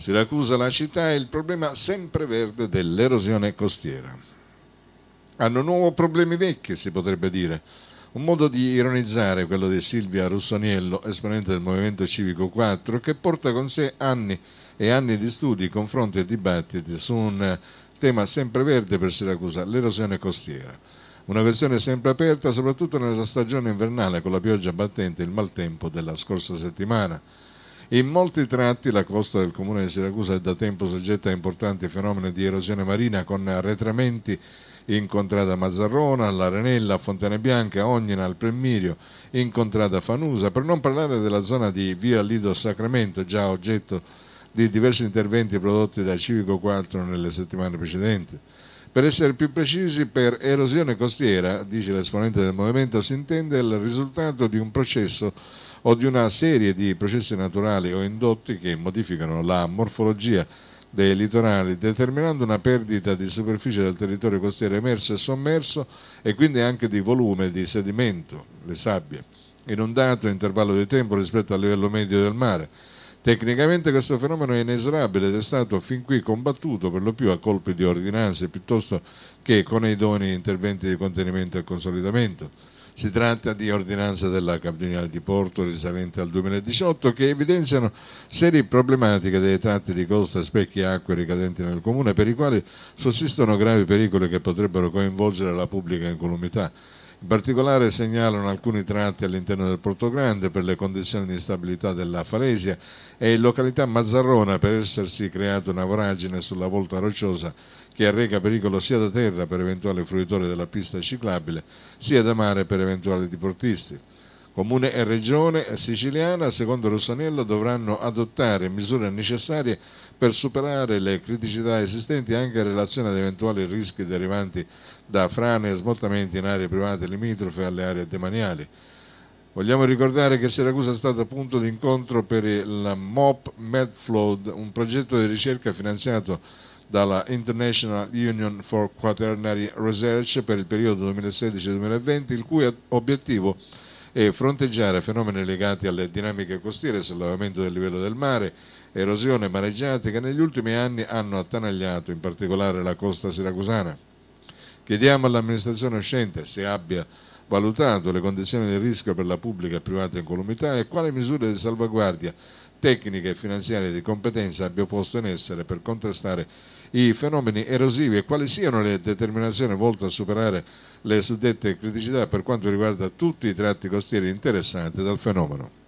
Siracusa, la città e il problema sempreverde dell'erosione costiera. Hanno nuovo problemi vecchi, si potrebbe dire. Un modo di ironizzare quello di Silvia Russoniello, esponente del Movimento Civico 4, che porta con sé anni e anni di studi, confronti e dibattiti su un tema sempre verde per Siracusa, l'erosione costiera. Una questione sempre aperta, soprattutto nella stagione invernale, con la pioggia battente e il maltempo della scorsa settimana. In molti tratti la costa del comune di Siracusa è da tempo soggetta a importanti fenomeni di erosione marina con arretramenti incontrata Mazzarrona, all'Arenella, a Fontana a Ognina, al Premirio, incontrata Fanusa, per non parlare della zona di Via Lido Sacramento, già oggetto di diversi interventi prodotti da Civico 4 nelle settimane precedenti. Per essere più precisi, per erosione costiera, dice l'esponente del movimento, si intende il risultato di un processo o di una serie di processi naturali o indotti che modificano la morfologia dei litorali, determinando una perdita di superficie del territorio costiero emerso e sommerso e quindi anche di volume di sedimento, le sabbie, in un dato intervallo di tempo rispetto al livello medio del mare. Tecnicamente questo fenomeno è inesorabile ed è stato fin qui combattuto per lo più a colpi di ordinanze piuttosto che con idonei interventi di contenimento e consolidamento. Si tratta di ordinanze della Capitolina di Porto risalente al 2018 che evidenziano serie problematiche dei tratti di costa, specchi e acque ricadenti nel comune per i quali sussistono gravi pericoli che potrebbero coinvolgere la pubblica incolumità. In particolare segnalano alcuni tratti all'interno del Porto Grande per le condizioni di instabilità della Falesia e in località Mazzarrona per essersi creata una voragine sulla volta rocciosa che arreca pericolo sia da terra per eventuali fruitori della pista ciclabile sia da mare per eventuali diportisti. Comune e Regione siciliana, secondo Rossanello, dovranno adottare misure necessarie per superare le criticità esistenti anche in relazione ad eventuali rischi derivanti da frane e smottamenti in aree private limitrofe alle aree demaniali. Vogliamo ricordare che Siracusa è stato punto d'incontro per il MOP MedFlood, un progetto di ricerca finanziato dalla International Union for Quaternary Research per il periodo 2016-2020, il cui obiettivo è e fronteggiare fenomeni legati alle dinamiche costiere, sollevamento del livello del mare, erosione, mareggiate che negli ultimi anni hanno attanagliato in particolare la costa siracusana. Chiediamo all'amministrazione uscente se abbia valutato le condizioni del rischio per la pubblica e privata incolumità e quali misure di salvaguardia tecnica e finanziaria di competenza abbia posto in essere per contrastare i fenomeni erosivi e quali siano le determinazioni volte a superare le suddette criticità per quanto riguarda tutti i tratti costieri interessati dal fenomeno.